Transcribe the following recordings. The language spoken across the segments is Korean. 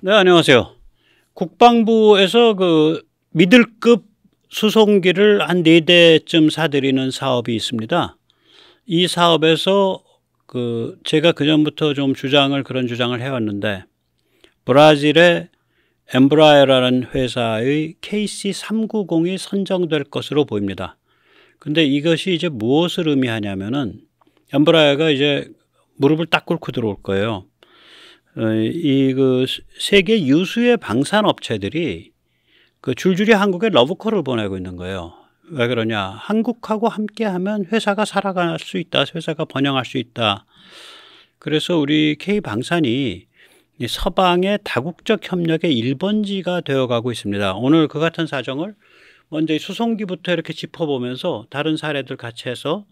네, 안녕하세요. 국방부에서 그 미들급 수송기를 한4대쯤 사들이는 사업이 있습니다. 이 사업에서 그 제가 그전부터 좀 주장을 그런 주장을 해왔는데 브라질의 엠브라에라는 회사의 KC390이 선정될 것으로 보입니다. 근데 이것이 이제 무엇을 의미하냐면은 엠브라에가 이제 무릎을 딱 꿇고 들어올 거예요. 어, 이그 세계 유수의 방산 업체들이 그 줄줄이 한국에 러브콜을 보내고 있는 거예요. 왜 그러냐? 한국하고 함께하면 회사가 살아갈 수 있다, 회사가 번영할 수 있다. 그래서 우리 K 방산이 서방의 다국적 협력의 일번지가 되어가고 있습니다. 오늘 그 같은 사정을 먼저 수송기부터 이렇게 짚어보면서 다른 사례들 같이 해서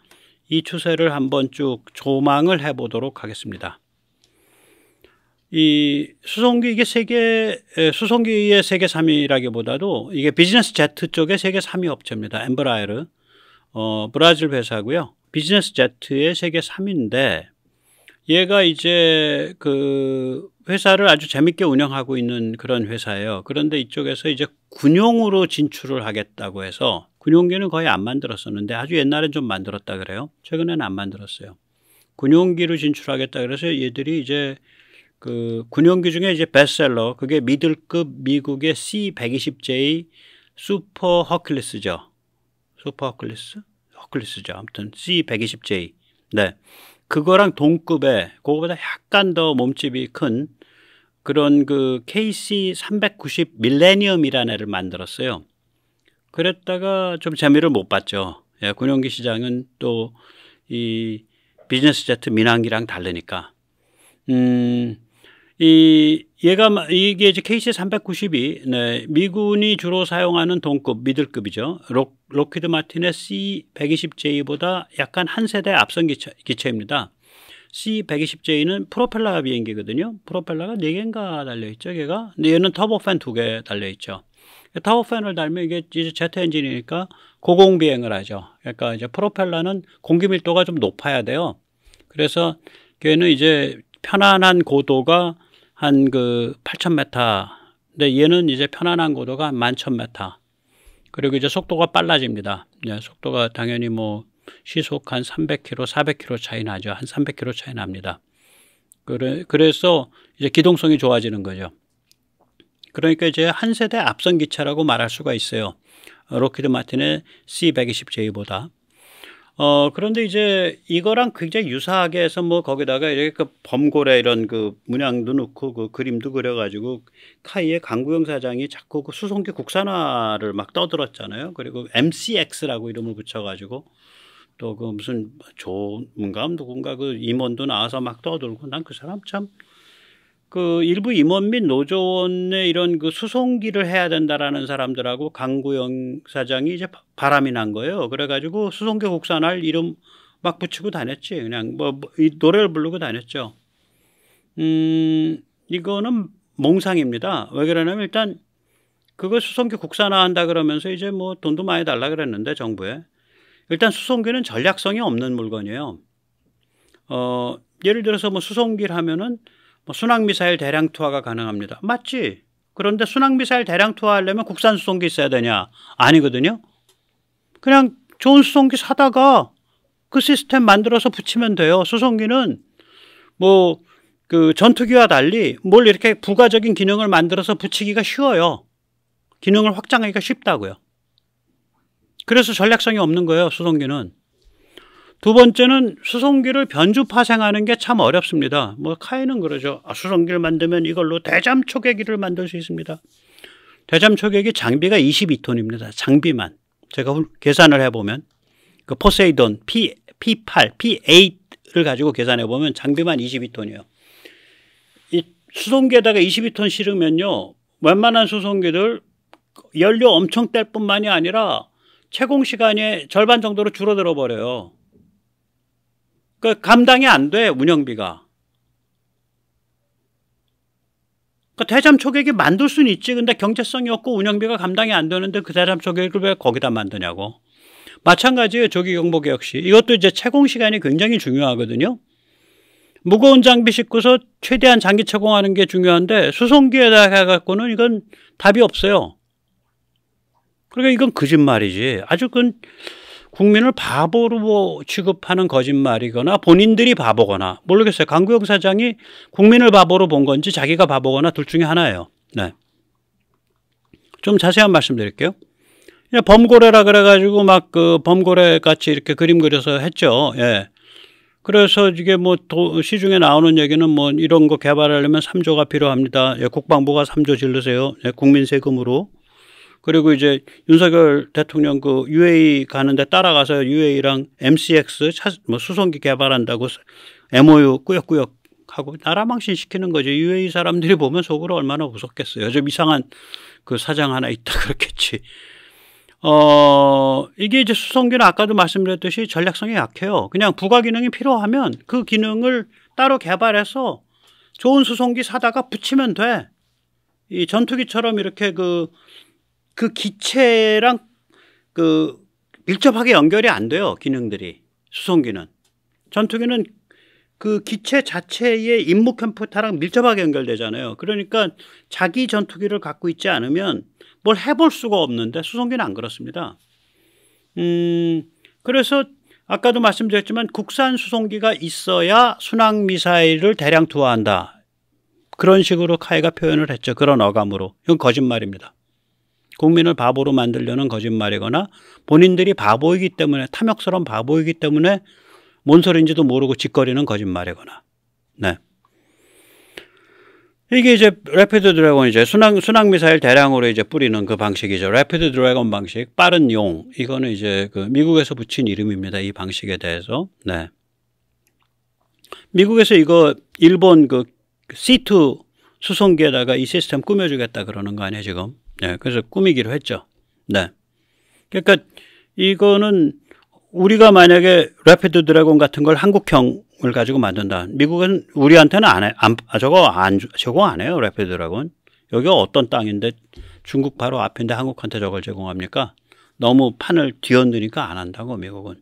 이 추세를 한번 쭉 조망을 해보도록 하겠습니다. 이 수송기 이게 세계 수송기의 세계 3위라기보다도 이게 비즈니스 제트 쪽의 세계 3위 업체입니다. 엠브라이르 어 브라질 회사고요. 비즈니스 제트의 세계 3위인데 얘가 이제 그 회사를 아주 재밌게 운영하고 있는 그런 회사예요. 그런데 이쪽에서 이제 군용으로 진출을 하겠다고 해서 군용기는 거의 안 만들었었는데 아주 옛날엔 좀 만들었다 그래요. 최근에는 안 만들었어요. 군용기로 진출하겠다 그래서 얘들이 이제 그 군용기 중에 이제 베스셀러 그게 미들급 미국의 C120J 슈퍼 허클리스죠. 슈퍼 허클리스? 허클리스죠. 아무튼 C120J. 네. 그거랑 동급에 그거보다 약간 더 몸집이 큰 그런 그 KC390 밀레니엄이라는 애를 만들었어요. 그랬다가 좀 재미를 못 봤죠. 예, 군용기 시장은 또 이 비즈니스 제트 민항기랑 다르니까. 음, 이 얘가 이게 이제 케이스 392 네, 미군이 주로 사용하는 동급 미들급이죠. 록, 록히드 마틴의 C120J보다 약간 한 세대 앞선 기차 기체입니다. C120J는 프로펠러 비행기거든요. 프로펠러가 4개인가 달려있죠, 얘가 근데 얘는 터보팬 2개 달려있죠. 터보팬을 달면 이게 이제 제트 엔진이니까 고공비행을 하죠. 그러니까 이제 프로펠러는 공기 밀도가 좀 높아야 돼요. 그래서 걔는 이제 편안한 고도가 한그 8,000m. 근데 얘는 이제 편안한 고도가 11,000m. 그리고 이제 속도가 빨라집니다. 예, 속도가 당연히 뭐 시속 한 300km, 400km 차이 나죠. 한 300km 차이 납니다. 그래, 그래서 이제 기동성이 좋아지는 거죠. 그러니까 이제 한 세대 앞선 기차라고 말할 수가 있어요. 로키드 마틴의 C120J보다. 어, 그런데 이제 이거랑 굉장히 유사하게 해서 뭐 거기다가 이렇게 그 범고래 이런 그 문양도 넣고 그 그림도 그려가지고 카이의 강구영 사장이 자꾸 그 수송기 국산화를 막 떠들었잖아요. 그리고 MCX라고 이름을 붙여가지고 또 그 무슨 조문감 누군가 그 임원도 나와서 막 떠들고 난 그 사람 참그 일부 임원 및 노조원의 이런 그 수송기를 해야 된다라는 사람들하고 강구영 사장이 이제 바람이 난 거예요. 그래가지고 수송기 국산할 이름 막 붙이고 다녔지. 그냥 뭐이 뭐, 노래를 부르고 다녔죠. 음, 이거는 몽상입니다. 왜 그러냐면 일단 그거 수송기 국산화한다 그러면서 이제 뭐 돈도 많이 달라 그랬는데 정부에 일단 수송기는 전략성이 없는 물건이에요. 어, 예를 들어서 뭐 수송기를 하면은 뭐 순항미사일 대량 투하가 가능합니다. 맞지? 그런데 순항미사일 대량 투하하려면 국산 수송기 있어야 되냐? 아니거든요. 그냥 좋은 수송기 사다가 그 시스템 만들어서 붙이면 돼요. 수송기는 뭐 그 전투기와 달리 뭘 이렇게 부가적인 기능을 만들어서 붙이기가 쉬워요. 기능을 확장하기가 쉽다고요. 그래서 전략성이 없는 거예요, 수송기는. 두 번째는 수송기를 변주 파생하는 게 참 어렵습니다. 뭐 카이는 그러죠. 아, 수송기를 만들면 이걸로 대잠 초계기를 만들 수 있습니다. 대잠 초계기 장비가 22톤입니다. 장비만. 제가 계산을 해보면 그 포세이돈 P, P8, p 8를 가지고 계산해보면 장비만 22톤이에요. 이 수송기에다가 22톤 실으면요. 웬만한 수송기들 연료 엄청 뗄 뿐만이 아니라 채공 시간의 절반 정도로 줄어들어 버려요. 그 감당이 안 돼, 운영비가. 그 그러니까 대잠 초객이 만들 수는 있지. 근데 경제성이 없고 운영비가 감당이 안 되는데 그 대잠 초객을 왜 거기다 만드냐고. 마찬가지예요. 조기 경보 역시. 이것도 이제 채공 시간이 굉장히 중요하거든요. 무거운 장비 싣고서 최대한 장기 채공하는 게 중요한데 수송기에다 해갖고는 이건 답이 없어요. 그러니까 이건 거짓말이지. 아주 그건 국민을 바보로 취급하는 거짓말이거나 본인들이 바보거나 모르겠어요. 강구영 사장이 국민을 바보로 본 건지 자기가 바보거나 둘 중에 하나예요. 네. 좀 자세한 말씀 드릴게요. 범고래라 그래가지고 막 그 범고래 같이 이렇게 그림 그려서 했죠. 예. 그래서 이게 뭐 도, 시중에 나오는 얘기는 뭐 이런 거 개발하려면 3조가 필요합니다. 예, 국방부가 3조 질르세요. 예, 국민 세금으로. 그리고 이제 윤석열 대통령 그 UAE 가는데 따라가서 UAE랑 MCX 차, 뭐 수송기 개발한다고 MOU 꾸역꾸역 하고 나라 망신시키는 거죠. UAE 사람들이 보면 속으로 얼마나 무섭겠어요. 좀 이상한 그 사장 하나 있다 그렇겠지. 어, 이게 이제 수송기는 아까도 말씀드렸듯이 전략성이 약해요. 그냥 부가 기능이 필요하면 그 기능을 따로 개발해서 좋은 수송기 사다가 붙이면 돼. 이 전투기처럼 이렇게 그그 기체랑 그 밀접하게 연결이 안 돼요. 기능들이. 수송기는. 전투기는 그 기체 자체의 임무 컴퓨터랑 밀접하게 연결되잖아요. 그러니까 자기 전투기를 갖고 있지 않으면 뭘 해볼 수가 없는데 수송기는 안 그렇습니다. 음, 그래서 아까도 말씀드렸지만 국산 수송기가 있어야 순항 미사일을 대량 투하한다. 그런 식으로 카이가 표현을 했죠. 그런 어감으로. 이건 거짓말입니다. 국민을 바보로 만들려는 거짓말이거나 본인들이 바보이기 때문에 탐욕스러운 바보이기 때문에 뭔 소리인지도 모르고 짓거리는 거짓말이거나 네. 이게 이제 래피드 드래곤 이제 순항 순항 미사일 대량으로 이제 뿌리는 그 방식이죠. 래피드 드래곤 방식, 빠른 용. 이거는 이제 그 미국에서 붙인 이름입니다. 이 방식에 대해서. 네. 미국에서 이거 일본 그 C2 수송기에다가 이 시스템 꾸며주겠다 그러는 거 아니에요 지금? 네, 그래서 꾸미기로 했죠. 네. 그러니까 이거는 우리가 만약에 래피드 드래곤 같은 걸 한국형을 가지고 만든다. 미국은 우리한테는 안 해. 안, 아, 저거 안, 저거 안 해요. 래피드 드래곤. 여기가 어떤 땅인데 중국 바로 앞인데 한국한테 저걸 제공합니까? 너무 판을 뒤엎으니까안 한다고 미국은.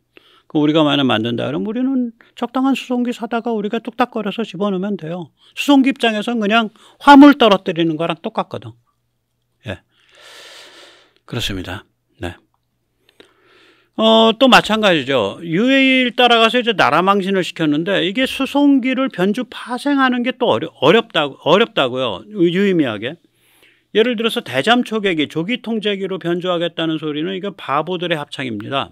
그 우리가 만약 만든다 그러면 우리는 적당한 수송기 사다가 우리가 뚝딱거려서 집어넣으면 돼요. 수송기 입장에서는 그냥 화물 떨어뜨리는 거랑 똑같거든. 그렇습니다. 네. 어, 또 마찬가지죠. UAE를 따라가서 이제 나라 망신을 시켰는데 이게 수송기를 변주 파생하는 게 또 어려, 어렵다, 어렵다고요. 유의미하게. 예를 들어서 대잠 초계기, 조기 통제기로 변주하겠다는 소리는 이거 바보들의 합창입니다.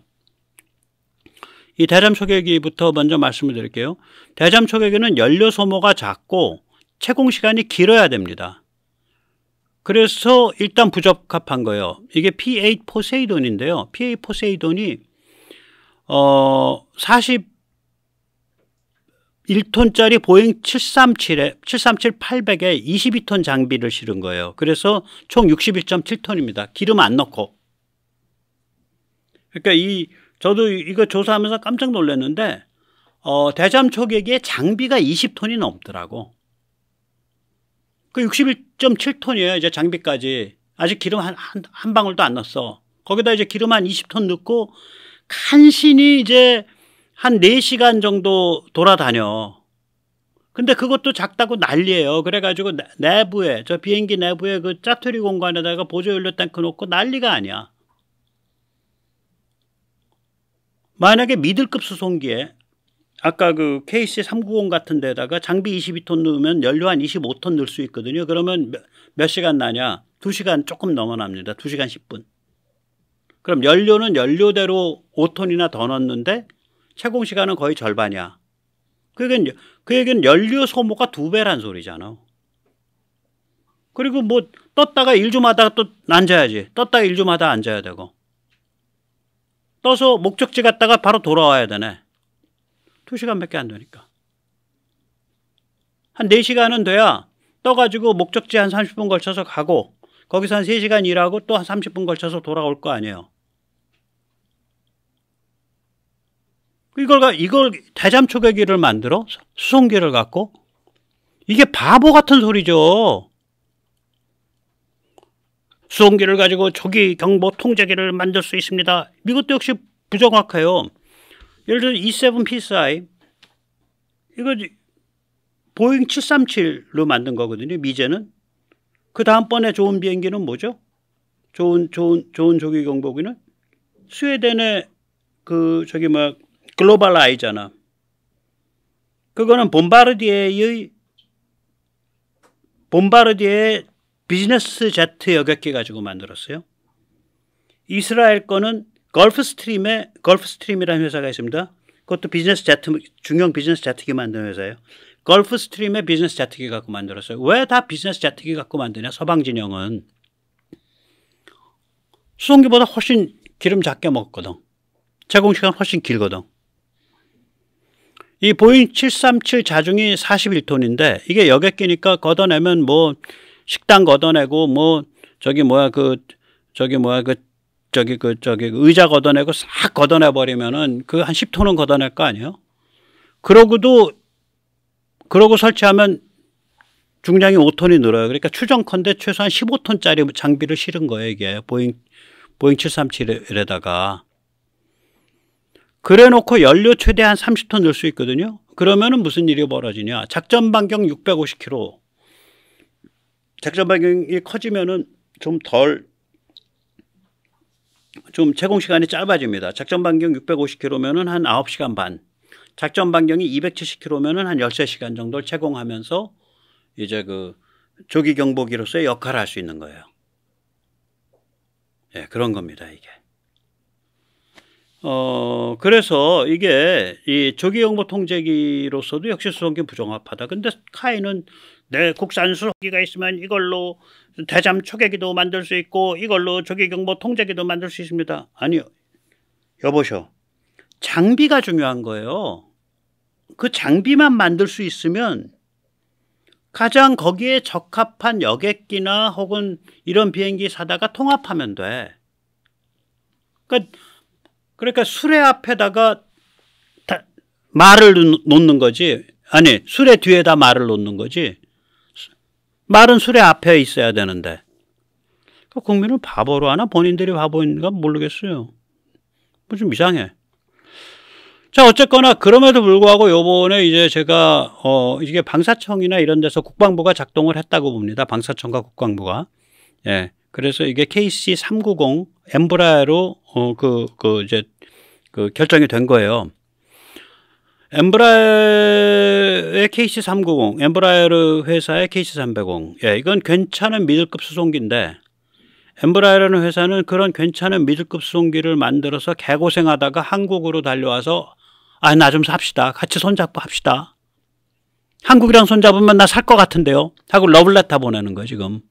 이 대잠 초계기부터 먼저 말씀을 드릴게요. 대잠 초계기는 연료 소모가 작고 채공 시간이 길어야 됩니다. 그래서 일단 부적합한 거예요. 이게 P8 포세이돈인데요. P8 포세이돈이 어 41톤짜리 보잉 737에 737-800에 22톤 장비를 실은 거예요. 그래서 총 61.7톤입니다. 기름 안 넣고. 그러니까 이 저도 이거 조사하면서 깜짝 놀랐는데 어 대잠 초계기에 장비가 20톤이 넘더라고. 그 61.7톤이에요. 이제 장비까지. 아직 기름 한, 한, 한 방울도 안 넣었어. 거기다 이제 기름 한 20톤 넣고 간신히 이제 한 4시간 정도 돌아다녀. 근데 그것도 작다고 난리예요. 그래가지고 내부에 저 비행기 내부에 그 짜투리 공간에다가 보조 연료 탱크 놓고 난리가 아니야. 만약에 미들급 수송기에 아까 그 KC390 같은 데다가 장비 22톤 넣으면 연료 한 25톤 넣을 수 있거든요. 그러면 몇, 몇 시간 나냐? 2시간 조금 넘어납니다. 2시간 10분. 그럼 연료는 연료대로 5톤이나 더 넣었는데 채공 시간은 거의 절반이야. 그게 그 얘기는 연료 소모가 두 배란 소리잖아. 그리고 뭐 떴다가 일좀 하다가 또 앉아야지. 떴다가 1주마 하다 앉아야 되고. 떠서 목적지 갔다가 바로 돌아와야 되네. 2시간밖에 안 되니까. 한 4시간은 돼야 떠가지고 목적지 한 30분 걸쳐서 가고 거기서 한 3시간 일하고 또 한 30분 걸쳐서 돌아올 거 아니에요. 그 이걸, 이걸 대잠초계기를 만들어? 수송기를 갖고? 이게 바보 같은 소리죠. 수송기를 가지고 초기 경보 통제기를 만들 수 있습니다. 이것도 역시 부정확해요. 예를 들어 E7PSI 이거 보잉 737로 만든 거거든요. 미제는 그 다음번에 좋은 비행기는 뭐죠? 좋은 좋은 좋은 조기 경보기는 스웨덴의 그 저기 막 글로벌 아이잖아. 그거는 b 바르디 a r d i e r 의 비즈니스 제트 여객기 가지고 만들었어요. 이스라엘 거는 걸프스트림에 걸프스트림이라는 회사가 있습니다. 그것도 비즈니스 제트 중형 비즈니스 제트기 만드는 회사예요. 걸프스트림에 비즈니스 제트기 갖고 만들었어요. 왜 다 비즈니스 제트기 갖고 만드냐? 서방 진영은 수송기보다 훨씬 기름 작게 먹거든. 제공 시간 훨씬 길거든. 이 보잉 737 자중이 41톤인데 이게 여객 기니까 걷어내면 뭐 식당 걷어내고 뭐 저기 뭐야 그 저기 뭐야 그 저기 그 저기 의자 걷어내고 싹 걷어내 버리면은 그 한 10톤은 걷어낼 거 아니에요? 그러고도 그러고 설치하면 중량이 5톤이 늘어요. 그러니까 추정컨대 최소한 15톤짜리 장비를 실은 거예요, 이게. 보잉 보잉 737에다가 그래 놓고 연료 최대한 30톤 넣을 수 있거든요. 그러면은 무슨 일이 벌어지냐? 작전 반경 650km. 작전 반경이 커지면은 좀덜 좀 제공 시간이 짧아집니다. 작전 반경 650km면은 한 9시간 반. 작전 반경이 270km면은 한 13시간 정도를 제공하면서 이제 그 조기 경보기로서의 역할을 할 수 있는 거예요. 예, 네, 그런 겁니다, 이게. 어, 그래서 이게 이 조기 경보 통제기로서도 역시 수송기 부정합하다. 근데 카이는 네, 국산 수소기가 있으면 이걸로 대잠 초계기도 만들 수 있고 이걸로 조기경보 통제기도 만들 수 있습니다. 아니요. 여보셔. 장비가 중요한 거예요. 그 장비만 만들 수 있으면 가장 거기에 적합한 여객기나 혹은 이런 비행기 사다가 통합하면 돼. 그러니까, 그러니까 수레 앞에다가 말을 놓는 거지. 아니, 수레 뒤에다 말을 놓는 거지. 말은 술에 앞에 있어야 되는데 그 국민은 바보로 하나 본인들이 바보인가 모르겠어요. 뭐 좀 이상해. 자 어쨌거나 그럼에도 불구하고 요번에 이제 제가 어 이게 방사청이나 이런 데서 국방부가 작동을 했다고 봅니다. 방사청과 국방부가 예 그래서 이게 KC 390 엠브라로 어그그 그 이제 그 결정이 된 거예요. 엠브라의 KC390, 엠브라이어 회사의 KC380. 예, 이건 괜찮은 미들급 수송기인데 엠브라이어라는 회사는 그런 괜찮은 미들급 수송기를 만들어서 개고생하다가 한국으로 달려와서 아, 나 좀 삽시다. 같이 손잡고 합시다. 한국이랑 손잡으면 나 살 것 같은데요. 하고 러블레타 보내는 거예요, 지금.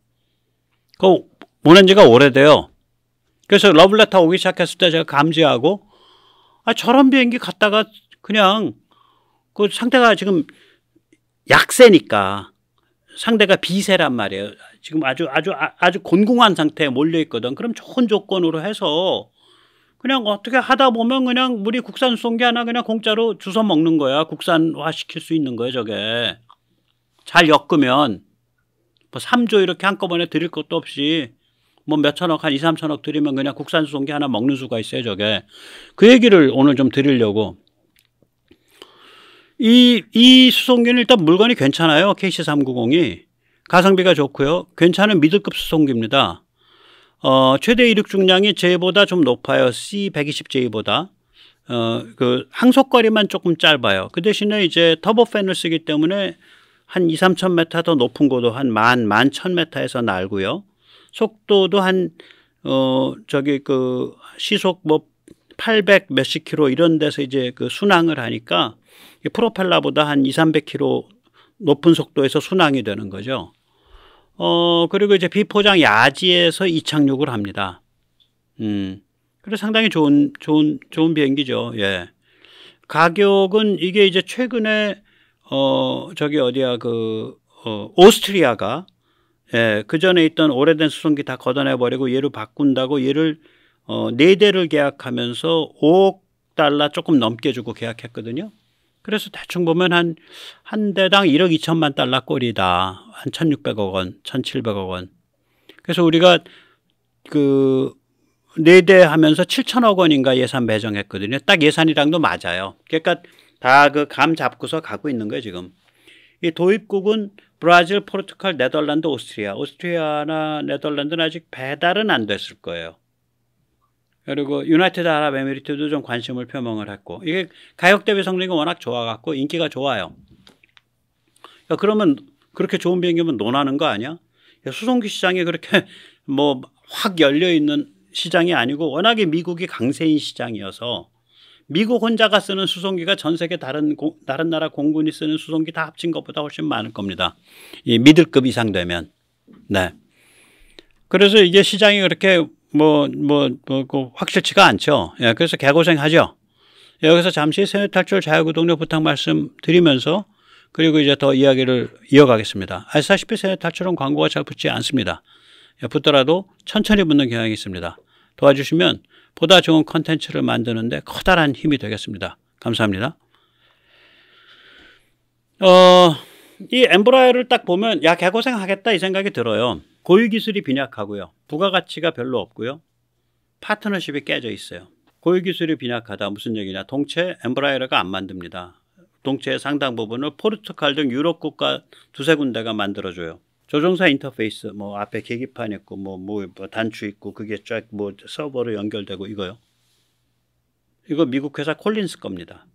그 보낸 지가 오래돼요. 그래서 러블레타 오기 시작했을 때 제가 감지하고 아, 저런 비행기 갔다가 그냥 그 상대가 지금 약세니까 상대가 비세란 말이에요. 지금 아주 아주 아, 아주 곤궁한 상태에 몰려 있거든. 그럼 좋은 조건으로 해서 그냥 어떻게 하다 보면 그냥 우리 국산 수송기 하나 그냥 공짜로 주워 먹는 거야. 국산화 시킬 수 있는 거예요, 저게. 잘 엮으면 뭐 3조 이렇게 한꺼번에 드릴 것도 없이 뭐 몇천억 한 2, 3천억 드리면 그냥 국산 수송기 하나 먹는 수가 있어요, 저게. 그 얘기를 오늘 좀 드리려고 이, 이 수송기는 일단 물건이 괜찮아요. KC390이. 가성비가 좋고요. 괜찮은 미드급 수송기입니다. 어, 최대 이륙 중량이 J보다 좀 높아요. C120J보다. 어, 그 항속거리만 조금 짧아요. 그 대신에 이제 터보팬을 쓰기 때문에 한 2, 3천 메타 더 높은 고도 한 만, 만천 메타에서 날고요. 속도도 한, 어, 저기 그 시속 뭐 800 몇십 키로 이런 데서 이제 그 순항을 하니까 프로펠러보다 한 2, 300km 높은 속도에서 순항이 되는 거죠. 어, 그리고 이제 비포장 야지에서 이착륙을 합니다. 음. 그래서 상당히 좋은, 좋은, 좋은 비행기죠. 예. 가격은 이게 이제 최근에, 어, 저기 어디야, 그, 어, 오스트리아가, 예, 그 전에 있던 오래된 수송기 다 걷어내버리고 얘를 바꾼다고 얘를, 어, 네대를 계약하면서 5억 달러 조금 넘게 주고 계약했거든요. 그래서 대충 보면 한, 한 대당 1억 2천만 달러 꼴이다. 한 1,600억 원, 1,700억 원. 그래서 우리가 그, 4대 하면서 7천억 원인가 예산 배정했거든요. 딱 예산이랑도 맞아요. 그러니까 다 그 감 잡고서 갖고 있는 거예요, 지금. 이 도입국은 브라질, 포르투갈, 네덜란드, 오스트리아. 오스트리아나 네덜란드는 아직 배달은 안 됐을 거예요. 그리고 유나이티드 아랍에미리트도 좀 관심을 표명을 했고 이게 가격 대비 성능이 워낙 좋아갖고 인기가 좋아요. 야, 그러니까 그러면 그렇게 좋은 비행기면 논하는 거 아니야? 야, 그러니까 수송기 시장이 그렇게 뭐 확 열려 있는 시장이 아니고 워낙에 미국이 강세인 시장이어서 미국 혼자가 쓰는 수송기가 전 세계 다른 고, 다른 나라 공군이 쓰는 수송기 다 합친 것보다 훨씬 많을 겁니다. 이 미들급 이상 되면 네. 그래서 이게 시장이 그렇게 뭐, 뭐, 뭐, 뭐 확실치가 않죠. 예, 그래서 개고생하죠. 여기서 잠시 세뇌탈출 자유구독료 부탁 말씀 드리면서 그리고 이제 더 이야기를 이어가겠습니다. 아시다시피 세뇌탈출은 광고가 잘 붙지 않습니다. 예, 붙더라도 천천히 붙는 경향이 있습니다. 도와주시면 보다 좋은 컨텐츠를 만드는데 커다란 힘이 되겠습니다. 감사합니다. 어, 이 엠브라이를 딱 보면 야 개고생하겠다 이 생각이 들어요. 고유 기술이 빈약하고요. 부가가치가 별로 없고요. 파트너십이 깨져 있어요. 고유 기술이 빈약하다 무슨 얘기냐? 동체 엠브라이어가안 만듭니다. 동체의 상당 부분을 포르투갈 등 유럽 국가 두세 군데가 만들어줘요. 조종사 인터페이스 뭐 앞에 계기판 있고 뭐뭐 뭐, 뭐 단추 있고 그게 쫙 뭐 서버로 연결되고 이거요. 이거 미국 회사 콜린스 겁니다.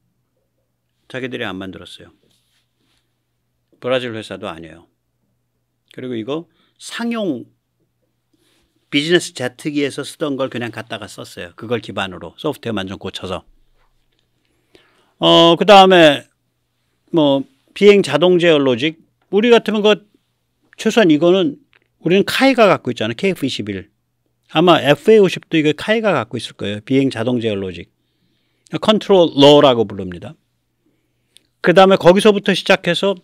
자기들이 안 만들었어요. 브라질 회사도 아니에요. 그리고 이거 상용 비즈니스 제트기에서 쓰던 걸 그냥 갖다가 썼어요. 그걸 기반으로 소프트웨어만 좀 고쳐서. 어, 그 다음에 뭐 비행 자동 제어 로직. 우리 같으면 그 최소한 이거는 우리는 카이가 갖고 있잖아요. KF21. 아마 FA50도 이거 카이가 갖고 있을 거예요. 비행 자동 제어 로직. 컨트롤러라고 부릅니다. 그 다음에 거기서부터 시작해서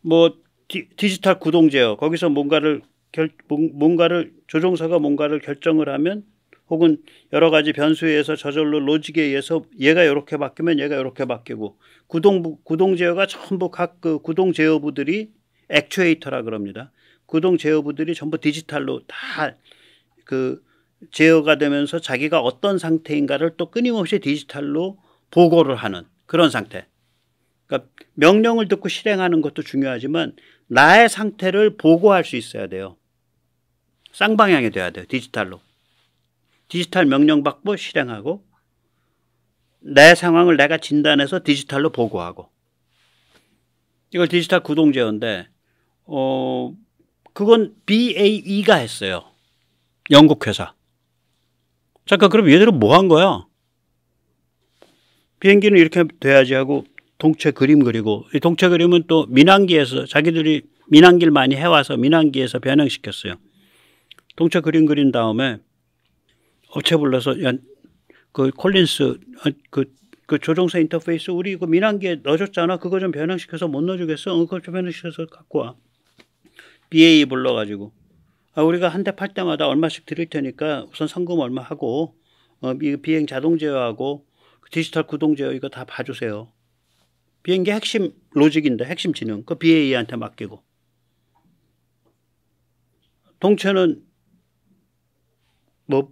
뭐 디, 디지털 구동제어 거기서 뭔가를 결, 뭔가를 조종사가 뭔가를 결정을 하면 혹은 여러 가지 변수에 의해서 저절로 로직에 의해서 얘가 이렇게 바뀌면 얘가 이렇게 바뀌고 구동 구동 제어가 전부 각 그 구동 제어부들이 액추에이터라 그럽니다. 구동 제어부들이 전부 디지털로 다 그 제어가 되면서 자기가 어떤 상태인가를 또 끊임없이 디지털로 보고를 하는 그런 상태. 그러니까 명령을 듣고 실행하는 것도 중요하지만 나의 상태를 보고할 수 있어야 돼요. 쌍방향이 돼야 돼요. 디지털로. 디지털 명령 받고 실행하고 내 상황을 내가 진단해서 디지털로 보고하고 이걸 디지털 구동제어인데 어 그건 BAE가 했어요. 영국 회사. 잠깐 그럼 얘들은 뭐 한 거야? 비행기는 이렇게 돼야지 하고 동체 그림 그리고 이 동체 그림은 또 민항기에서 자기들이 민항기를 많이 해와서 민항기에서 변형시켰어요. 동체 그림 그린 다음에 업체 불러서 그 콜린스 어, 그, 그 조종사 인터페이스 우리 그 민항기에 넣어줬잖아. 그거 좀 변형시켜서 못 넣어주겠어? 응, 어, 그거 좀 변형시켜서 갖고 와. BA 불러가지고 아, 우리가 한 대 팔 때마다 얼마씩 드릴 테니까 우선 성금 얼마 하고 어, 이 비행 자동 제어하고 그 디지털 구동 제어 이거 다 봐주세요. 비행기 핵심 로직인데 핵심 지능 그 BAE한테 맡기고 동체는 뭐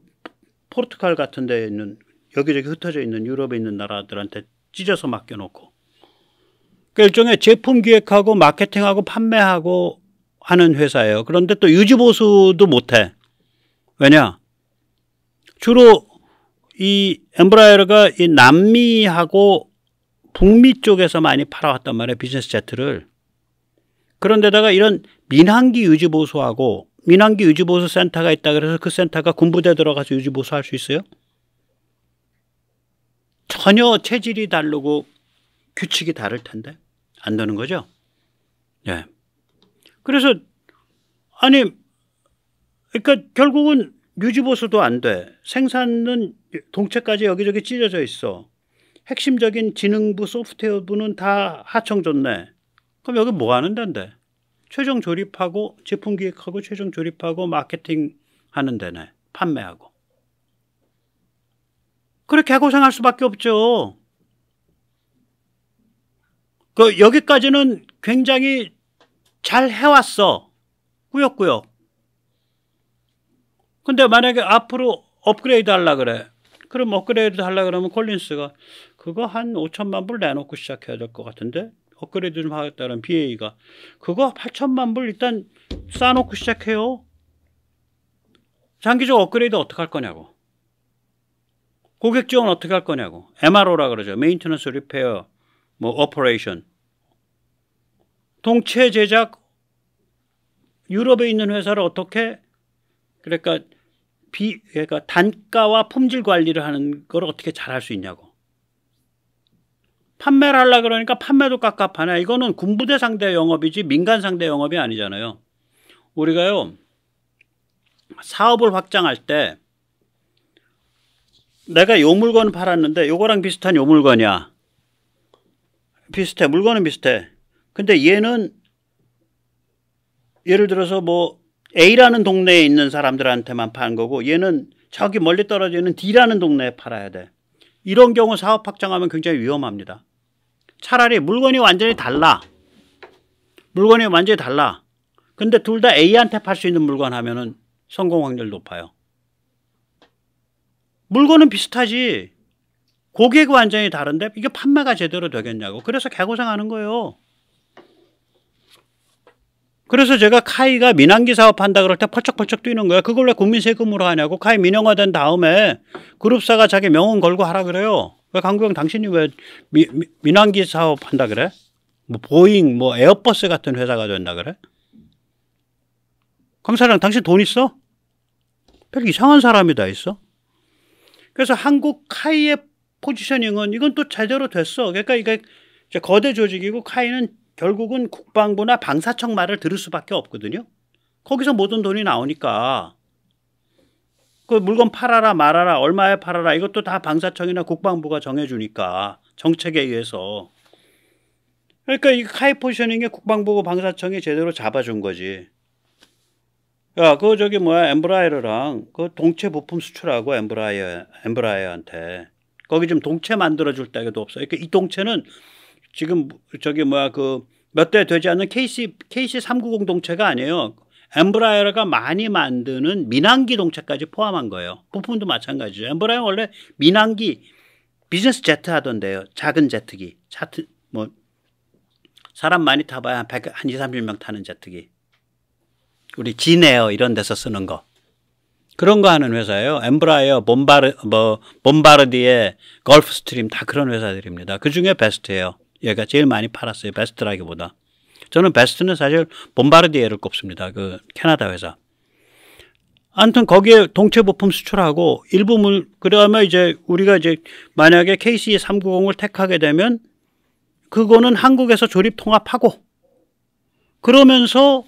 포르투갈 같은 데에 있는 여기저기 흩어져 있는 유럽에 있는 나라들한테 찢어서 맡겨놓고 그 일종의 제품 기획하고 마케팅하고 판매하고 하는 회사예요. 그런데 또 유지보수도 못해. 왜냐? 주로 이 엠브라이어가 이 남미하고 북미 쪽에서 많이 팔아왔단 말이에요. 비즈니스 제트를. 그런데다가 이런 민항기 유지보수하고 민항기 유지보수 센터가 있다 그래서 그 센터가 군부대 들어가서 유지보수할 수 있어요? 전혀 체질이 다르고 규칙이 다를 텐데 안 되는 거죠. 예. 그래서 아니 그러니까 결국은 유지보수도 안 돼. 생산은 동체까지 여기저기 찢어져 있어. 핵심적인 지능부 소프트웨어부는 다 하청 줬네. 그럼 여기 뭐 하는 데인데? 최종 조립하고 제품 기획하고 최종 조립하고 마케팅 하는 데네. 판매하고. 그렇게 고생할 수밖에 없죠. 그 여기까지는 굉장히 잘 해왔어. 꾸역꾸역. 근데 만약에 앞으로 업그레이드 하려 그래. 그럼 업그레이드 하려 그러면 콜린스가 그거 한 5천만 불 내놓고 시작해야 될 것 같은데 업그레이드 좀 하겠다는 BA가 그거 8천만 불 일단 쌓아놓고 시작해요. 장기적 업그레이드 어떻게 할 거냐고. 고객 지원 어떻게 할 거냐고. MRO라 그러죠. 메인터넌스 리페어 뭐 오퍼레이션. 동체 제작 유럽에 있는 회사를 어떻게 그러니까 비 그러니까 단가와 품질 관리를 하는 걸 어떻게 잘 할 수 있냐고. 판매를 하려 그러니까 판매도 깝깝하네. 이거는 군부대 상대 영업이지 민간 상대 영업이 아니잖아요. 우리가요. 사업을 확장할 때 내가 요 물건 팔았는데 요거랑 비슷한 요 물건이야. 비슷해. 물건은 비슷해. 근데 얘는 예를 들어서 뭐 A라는 동네에 있는 사람들한테만 파는 거고 얘는 저기 멀리 떨어져 있는 D라는 동네에 팔아야 돼. 이런 경우 사업 확장하면 굉장히 위험합니다. 차라리 물건이 완전히 달라. 물건이 완전히 달라. 근데 둘 다 A한테 팔 수 있는 물건 하면은 성공 확률 높아요. 물건은 비슷하지. 고객이 완전히 다른데 이게 판매가 제대로 되겠냐고. 그래서 개고생하는 거예요. 그래서 제가 카이가 민항기 사업한다 그럴 때 펄쩍펄쩍 뛰는 거야. 그걸 왜 국민 세금으로 하냐고. 카이 민영화된 다음에 그룹사가 자기 명언 걸고 하라 그래요. 강구영 당신이 왜 미, 미, 민항기 사업 한다 그래? 뭐 보잉, 뭐 에어버스 같은 회사가 된다 그래? 검사랑 당신 돈 있어? 별 이상한 사람이 다 있어. 그래서 한국 카이의 포지셔닝은 이건 또 제대로 됐어. 그러니까 이게 거대 조직이고 카이는 결국은 국방부나 방사청 말을 들을 수밖에 없거든요. 거기서 모든 돈이 나오니까 그 물건 팔아라 말아라 얼마에 팔아라 이것도 다 방사청이나 국방부가 정해주니까 정책에 의해서 그러니까 이 하이 포셔닝에 국방부고 방사청이 제대로 잡아준 거지. 야, 그 저기 뭐야 엠브라이어랑 그 동체 부품 수출하고 엠브라이어 엠브라이어한테 거기 좀 동체 만들어 줄때 데도 없어. 그러니까 이 동체는 지금 저기 뭐야 그 몇 대 되지 않는 KC KC 390 동체가 아니에요. 엠브라이어가 많이 만드는 민항기 동차까지 포함한 거예요. 부품도 마찬가지죠. 엠브라이어 원래 민항기 비즈니스 제트 하던데요. 작은 제트기. 차트 뭐 사람 많이 타봐야 한, 100, 한 2, 30명 타는 제트기. 우리 진에어 이런 데서 쓰는 거. 그런 거 하는 회사예요. 엠브라이어, 봄바르, 뭐, 봄바르디에, 골프스트림다 그런 회사들입니다. 그 중에 베스트예요. 얘가 제일 많이 팔았어요. 베스트라기보다. 저는 베스트는 사실 봄바르디에를 꼽습니다. 그 캐나다 회사. 아무튼 거기에 동체 부품 수출하고 일부물 그다음에 이제 우리가 이제 만약에 KC 390을 택하게 되면 그거는 한국에서 조립 통합하고 그러면서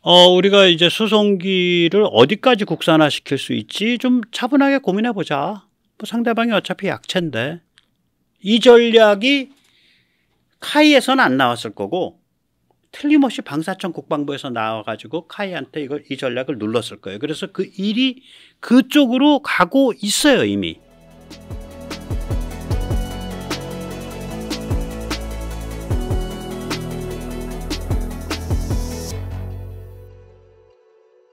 어 우리가 이제 수송기를 어디까지 국산화 시킬 수 있지 좀 차분하게 고민해 보자. 뭐 상대방이 어차피 약체인데 이 전략이 카이에서는 안 나왔을 거고 틀림없이 방사청 국방부에서 나와가지고 카이한테 이걸 이 전략을 눌렀을 거예요. 그래서 그 일이 그쪽으로 가고 있어요 이미.